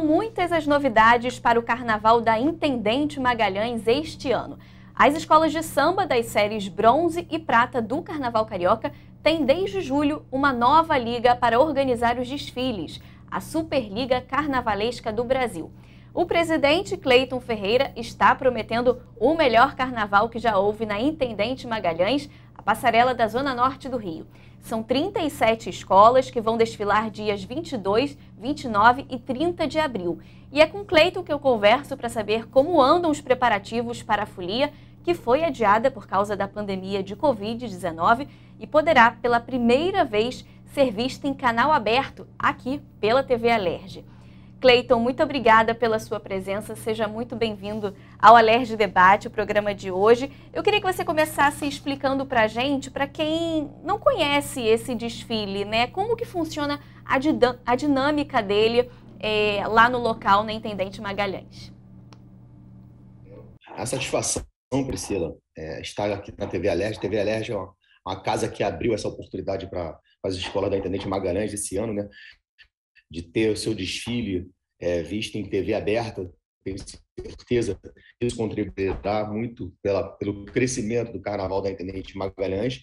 São muitas as novidades para o Carnaval da Intendente Magalhães este ano. As escolas de samba das séries Bronze e Prata do Carnaval Carioca têm desde julho uma nova liga para organizar os desfiles, a Superliga Carnavalesca do Brasil. O presidente Cleiton Ferreira está prometendo o melhor carnaval que já houve na Intendente Magalhães passarela da Zona Norte do Rio. São 37 escolas que vão desfilar dias 22, 29 e 30 de abril. E é com Cleiton que eu converso para saber como andam os preparativos para a folia, que foi adiada por causa da pandemia de Covid-19 e poderá, pela primeira vez, ser vista em canal aberto aqui pela TV Alerge. Cleiton, muito obrigada pela sua presença. Seja muito bem-vindo ao Alerj Debate, o programa de hoje. Eu queria que você começasse explicando para a gente, para quem não conhece esse desfile, né? Como que funciona a, a dinâmica dele é, lá no local, na Intendente Magalhães? A satisfação, Priscila, é, estar aqui na TV Alerj. TV Alerj é uma, uma casa que abriu essa oportunidade para as escolas da Intendente Magalhães esse ano, né? de ter o seu desfile é, visto em TV aberta, tenho certeza que isso contribuirá muito pela, pelo crescimento do Carnaval da Intendente Magalhães.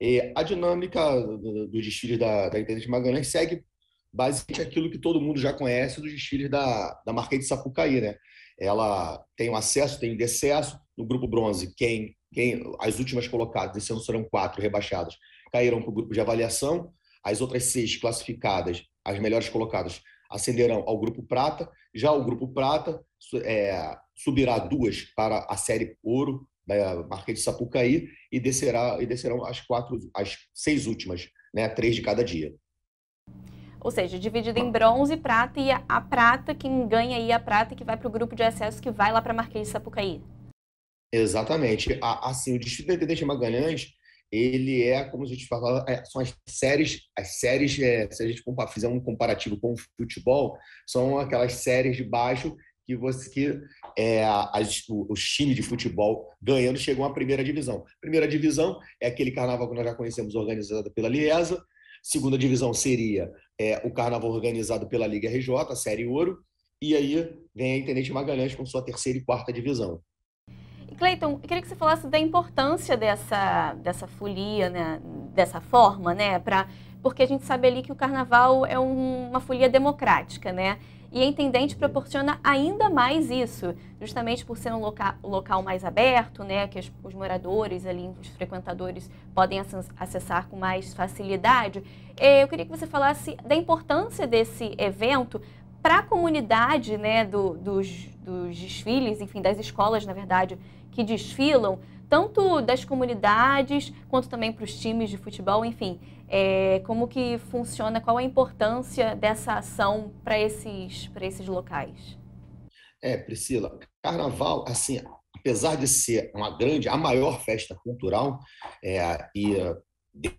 E a dinâmica do desfile da, da Intendente Magalhães segue basicamente aquilo que todo mundo já conhece dos desfiles da, da Marquês de Sapucaí, né? Ela tem o um acesso, tem o decesso. No grupo bronze, quem, quem as últimas colocadas, esse ano serão quatro rebaixadas, caíram para o grupo de avaliação. As outras seis classificadas as melhores colocadas ascenderão ao grupo prata. Já o grupo prata é, subirá duas para a série ouro da Marquês de Sapucaí e descerá e descerão as quatro, as seis últimas, né, três de cada dia. Ou seja, dividido em bronze, prata e a prata, quem ganha aí é a prata que vai para o grupo de acesso que vai lá para a Marquês de Sapucaí. Exatamente. assim, o Distrito de Magalhães ele é, como a gente fala, é, são as séries, as séries, é, se a gente fizer um comparativo com o futebol, são aquelas séries de baixo que você que é, as, os times de futebol ganhando chegou à primeira divisão. Primeira divisão é aquele carnaval que nós já conhecemos organizado pela Liesa. Segunda divisão seria é, o carnaval organizado pela Liga RJ, a Série Ouro. E aí vem a Intendente Magalhães com sua terceira e quarta divisão. Cleiton, queria que você falasse da importância dessa, dessa folia, né, dessa forma, né, pra, porque a gente sabe ali que o carnaval é um, uma folia democrática, né? E a Intendente proporciona ainda mais isso, justamente por ser um loca local mais aberto, né, que os, os moradores ali, os frequentadores podem acessar com mais facilidade. É, eu queria que você falasse da importância desse evento para a comunidade né, do, dos, dos desfiles, enfim, das escolas, na verdade, que desfilam, tanto das comunidades quanto também para os times de futebol, enfim, é, como que funciona, qual a importância dessa ação para esses, esses locais? É, Priscila, carnaval, assim, apesar de ser uma grande, a maior festa cultural, é, e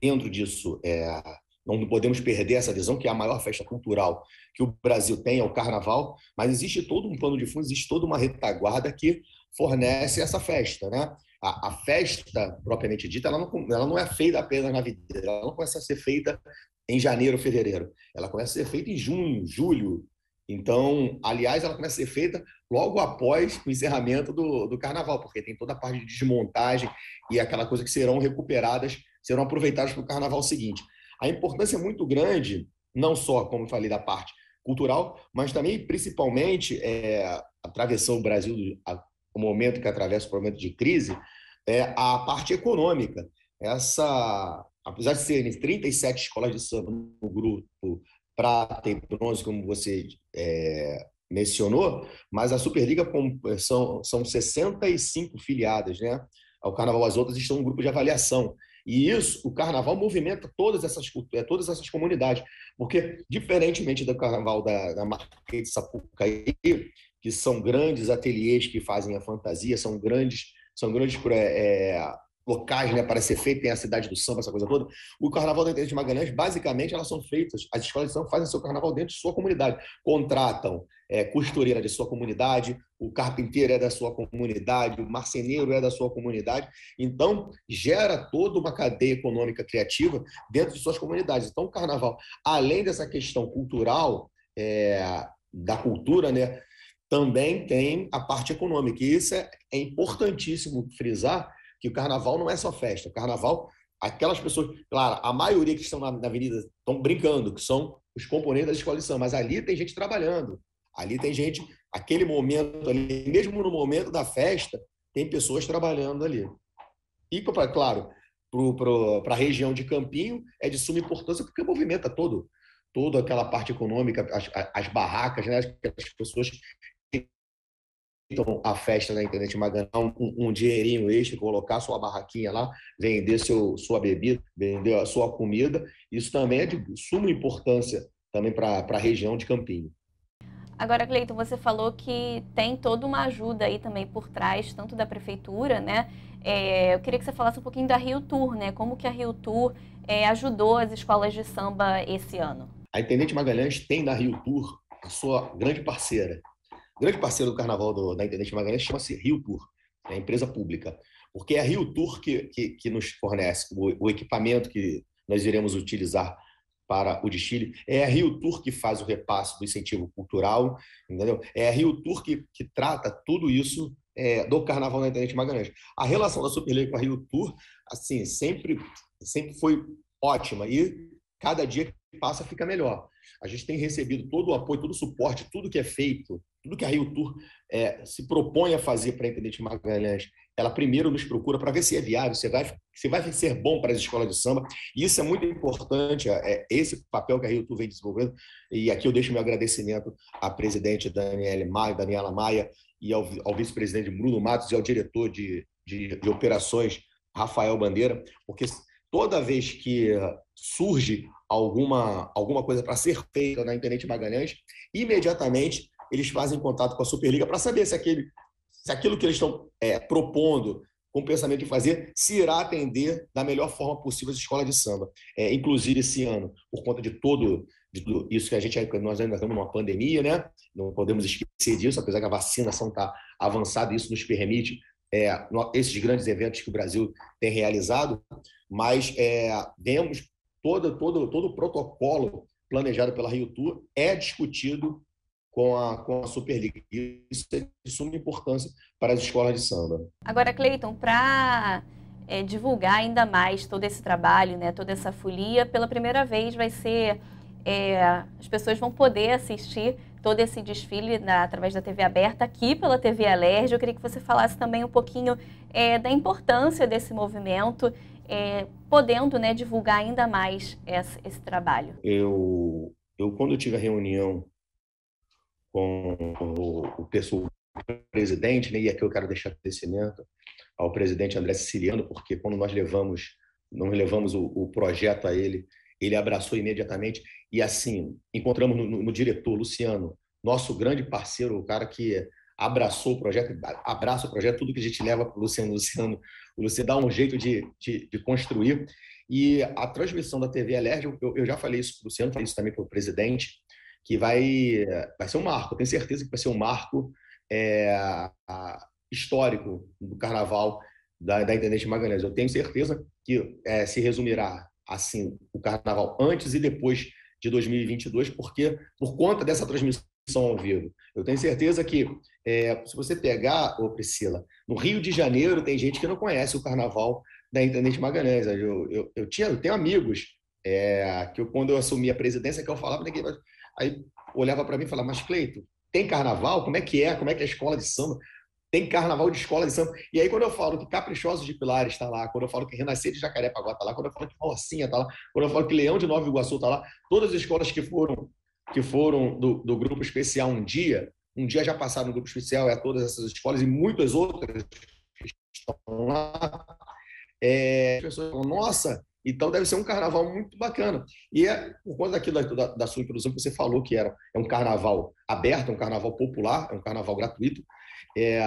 dentro disso é, não podemos perder essa visão que é a maior festa cultural que o Brasil tem, é o carnaval, mas existe todo um plano de fundo, existe toda uma retaguarda que fornece essa festa, né? A, a festa propriamente dita, ela não, ela não é feita apenas na videira, ela não começa a ser feita em janeiro, fevereiro, ela começa a ser feita em junho, julho. Então, aliás, ela começa a ser feita logo após o encerramento do, do carnaval, porque tem toda a parte de desmontagem e aquela coisa que serão recuperadas, serão aproveitadas para o carnaval seguinte. A importância é muito grande, não só, como falei, da parte cultural, mas também, principalmente, é, atravessou o Brasil, o momento que atravessa o momento de crise, é, a parte econômica. Essa, apesar de serem 37 escolas de samba no grupo prata e bronze, como você é, mencionou, mas a Superliga são, são 65 filiadas né, ao Carnaval. As outras estão no grupo de avaliação. E isso, o carnaval movimenta todas essas, eh, todas essas comunidades, porque, diferentemente do carnaval da, da Marquês de Sapucaí, que são grandes ateliês que fazem a fantasia, são grandes, são grandes é, locais né, para ser feito, tem a cidade do samba, essa coisa toda. O Carnaval da Intendente de Magalhães, basicamente, elas são feitas, as escolas de samba fazem seu carnaval dentro de sua comunidade. Contratam é, costureira de sua comunidade, o carpinteiro é da sua comunidade, o marceneiro é da sua comunidade. Então, gera toda uma cadeia econômica criativa dentro de suas comunidades. Então, o Carnaval, além dessa questão cultural, é, da cultura, né, também tem a parte econômica. E isso é, é importantíssimo frisar, que o carnaval não é só festa. O carnaval, aquelas pessoas, claro, a maioria que estão na, na avenida estão brincando, que são os componentes da escola de samba, mas ali tem gente trabalhando. Ali tem gente, aquele momento ali, mesmo no momento da festa, tem pessoas trabalhando ali. E, claro, para a região de Campinho é de suma importância porque movimenta todo toda aquela parte econômica, as, as barracas, né, as pessoas aproveitam então, a festa na internet Maganão, um, um dinheirinho extra, colocar sua barraquinha lá, vender seu, sua bebida, vender a sua comida. Isso também é de suma importância também para a região de Campinho. Agora, Cleiton, você falou que tem toda uma ajuda aí também por trás, tanto da prefeitura, né? É, eu queria que você falasse um pouquinho da Rio Tour, né? Como que a Rio Tour é, ajudou as escolas de samba esse ano? A Intendente Magalhães tem na Rio Tour a sua grande parceira, grande parceiro do carnaval do, da Intendente Magalhães chama-se Rio Tour, é empresa pública, porque é a Rio Tour que, que, que nos fornece o, o, equipamento que nós iremos utilizar para o desfile, é a Rio Tour que faz o repasse do incentivo cultural, entendeu? É a Rio Tour que, que trata tudo isso é, do carnaval na de Magalhães. A relação da Superliga com a Rio Tour, assim, sempre, sempre foi ótima e cada dia que passa fica melhor. A gente tem recebido todo o apoio, todo o suporte, tudo que é feito, tudo que a Rio Tour é, se propõe a fazer para a Intendente Magalhães. Ela primeiro nos procura para ver se é viável, se vai, se vai ser bom para as escolas de samba. E isso é muito importante, é, é esse papel que a Rio Tour vem desenvolvendo. E aqui eu deixo meu agradecimento à presidente Daniela Maia, Daniela Maia e ao, ao vice-presidente Bruno Matos e ao diretor de, de, de operações Rafael Bandeira, porque toda vez que surge alguma, alguma coisa para ser feita na internet Magalhães, imediatamente eles fazem contato com a Superliga para saber se, aquele, se aquilo que eles estão é, propondo com o pensamento de fazer, se irá atender da melhor forma possível as escolas de samba. É, inclusive, esse ano, por conta de todo, de tudo isso que a gente nós ainda estamos numa pandemia, né? Não podemos esquecer disso, apesar que a vacinação está avançada, isso nos permite é, esses grandes eventos que o Brasil tem realizado mas é, vemos todo, todo, todo o protocolo planejado pela Rio Tour é discutido com a, com a Superliga. Isso é de suma importância para as escolas de samba. Agora, Cleiton, para é, divulgar ainda mais todo esse trabalho, né, toda essa folia, pela primeira vez vai ser. É, as pessoas vão poder assistir todo esse desfile na, através da TV aberta aqui pela TV Alerj. Eu queria que você falasse também um pouquinho é, da importância desse movimento é, podendo né, divulgar ainda mais esse, esse trabalho? Eu, eu, quando eu tive a reunião com o, o pessoal presidente, né, e aqui eu quero deixar agradecimento ao presidente André Siciliano, porque quando nós levamos, nós levamos o, o projeto a ele, ele abraçou imediatamente e assim encontramos no, no, no diretor Luciano, nosso grande parceiro, o cara que abraçou o projeto, abraça o projeto, tudo que a gente leva para o Luciano, Luciano, o Luciano dá um jeito de, de, de construir. E a transmissão da TV Alerj, eu, eu já falei isso para o Luciano, falei isso também para o presidente, que vai, vai ser um marco, eu tenho certeza que vai ser um marco é, a, histórico do carnaval da, da Intendente Magalhães. Eu tenho certeza que é, se resumirá assim o carnaval antes e depois de 2022, porque por conta dessa transmissão som ao vivo. Eu tenho certeza que, é, se você pegar, ô Priscila, no Rio de Janeiro tem gente que não conhece o carnaval da Intendente Magalhães. Eu, eu, eu, tinha, eu tenho amigos é, que eu, quando eu assumi a presidência, que eu falava, ninguém, né, aí olhava para mim e falava, mas Cleito, tem carnaval? Como é que é? Como é que é a escola de samba? Tem carnaval de escola de samba. E aí, quando eu falo que Caprichosos de Pilares está lá, quando eu falo que Renascer de Jacarepaguá está lá, quando eu falo que Rocinha está lá, quando eu falo que Leão de Nova Iguaçu está lá, todas as escolas que foram que foram do, do grupo especial um dia, um dia já passaram no grupo especial, é a todas essas escolas e muitas outras que estão lá. É, as pessoas falam, nossa, então deve ser um carnaval muito bacana. E é por conta daquilo da, da, da sua introdução que você falou que era é um carnaval aberto, é um carnaval popular, é um carnaval gratuito. É,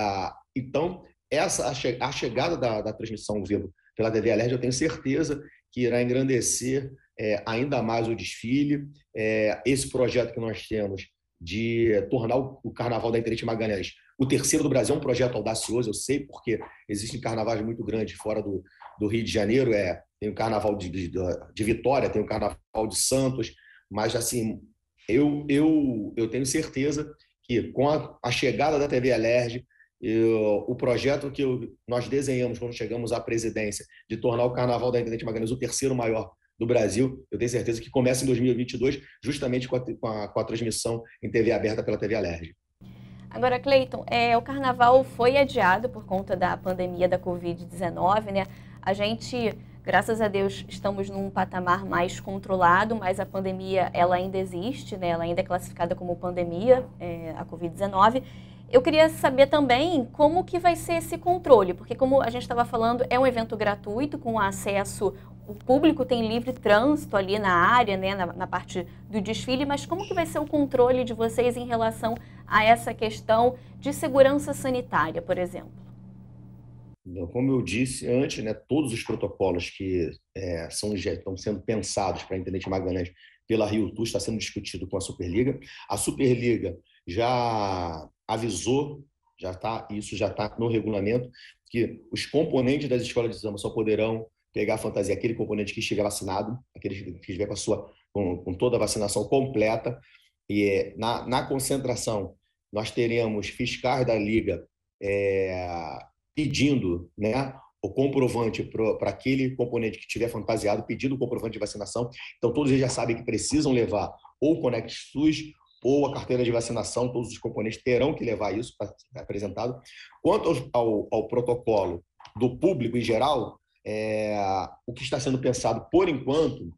então essa a, che a chegada da, da, transmissão vivo pela TV Alerj, eu tenho certeza que irá engrandecer é, ainda mais o desfile. É, esse projeto que nós temos de tornar o, o Carnaval da Internet Magalhães o terceiro do Brasil é um projeto audacioso, eu sei, porque existem carnavais muito grandes fora do, do Rio de Janeiro. É, tem o Carnaval de, de, de Vitória, tem o Carnaval de Santos, mas assim, eu, eu, eu tenho certeza que com a, a chegada da TV Alerj, eu, o projeto que eu, nós desenhamos quando chegamos à presidência de tornar o Carnaval da Intendente Magalhães o terceiro maior do Brasil, eu tenho certeza que começa em 2022, justamente com a, com a, com a transmissão em TV aberta pela TV Alerj. Agora, Cleiton, é, o Carnaval foi adiado por conta da pandemia da Covid-19, né? A gente, graças a Deus, estamos num patamar mais controlado, mas a pandemia ela ainda existe, né? Ela ainda é classificada como pandemia, é, a Covid-19. Eu queria saber também como que vai ser esse controle, porque como a gente estava falando, é um evento gratuito com acesso o público tem livre trânsito ali na área, né, na, na, parte do desfile, mas como que vai ser o controle de vocês em relação a essa questão de segurança sanitária, por exemplo? Como eu disse antes, né, todos os protocolos que é, são, estão sendo pensados para a Internet Magalhães pela Rio Tour está sendo discutido com a Superliga. A Superliga já avisou, já tá, isso já está no regulamento, que os componentes das escolas de samba só poderão pegar a fantasia aquele componente que estiver vacinado, aquele que estiver com a sua com, com toda a vacinação completa. E na, na concentração nós teremos fiscais da liga é, pedindo, né, o comprovante para aquele componente que estiver fantasiado, pedindo o comprovante de vacinação. Então, todos eles já sabem que precisam levar ou o SUS ou a carteira de vacinação, todos os componentes terão que levar isso para ser apresentado. Quanto ao, ao, ao, protocolo do público em geral, é, o que está sendo pensado por enquanto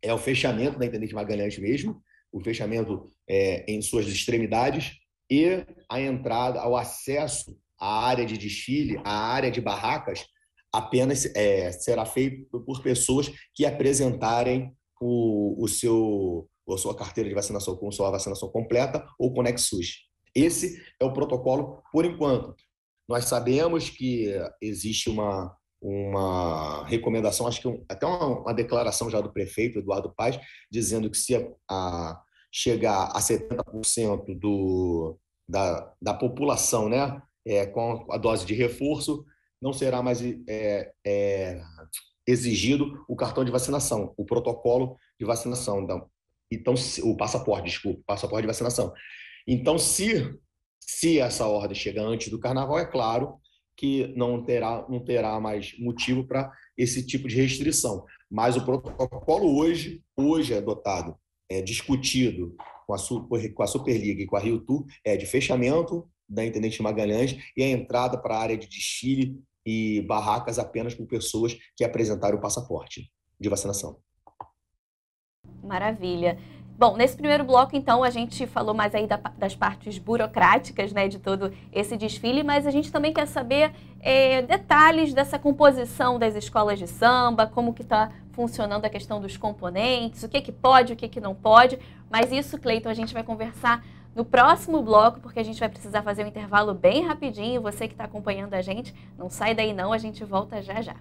é o fechamento da Intendente Magalhães mesmo, o fechamento é, em suas extremidades e a entrada, ao acesso à área de desfile, à área de barracas, apenas é, será feito por pessoas que apresentarem o, o seu ou a sua carteira de vacinação com sua vacinação completa ou Nexus. Esse é o protocolo por enquanto. Nós sabemos que existe uma, uma recomendação, acho que um, até uma, uma, declaração já do prefeito Eduardo Paz, dizendo que se a, a chegar a 70% do, da, da população né, é, com a dose de reforço, não será mais é, é, exigido o cartão de vacinação, o protocolo de vacinação. Então, então, se, o passaporte, desculpa, passaporte de vacinação. Então, se, se essa ordem chega antes do carnaval, é claro que não terá, não terá mais motivo para esse tipo de restrição. Mas o protocolo hoje, hoje é adotado, é discutido com a, com a Superliga e com a Rio Tour, é de fechamento da Intendente Magalhães e a entrada para a área de chile e barracas apenas por pessoas que apresentaram o passaporte de vacinação. Maravilha. Bom, nesse primeiro bloco, então, a gente falou mais aí da, das partes burocráticas, né, de todo esse desfile, mas a gente também quer saber é, detalhes dessa composição das escolas de samba, como que está funcionando a questão dos componentes, o que que pode, o que que não pode, mas isso, Cleiton, a gente vai conversar no próximo bloco, porque a gente vai precisar fazer um intervalo bem rapidinho, você que está acompanhando a gente, não sai daí não, a gente volta já já.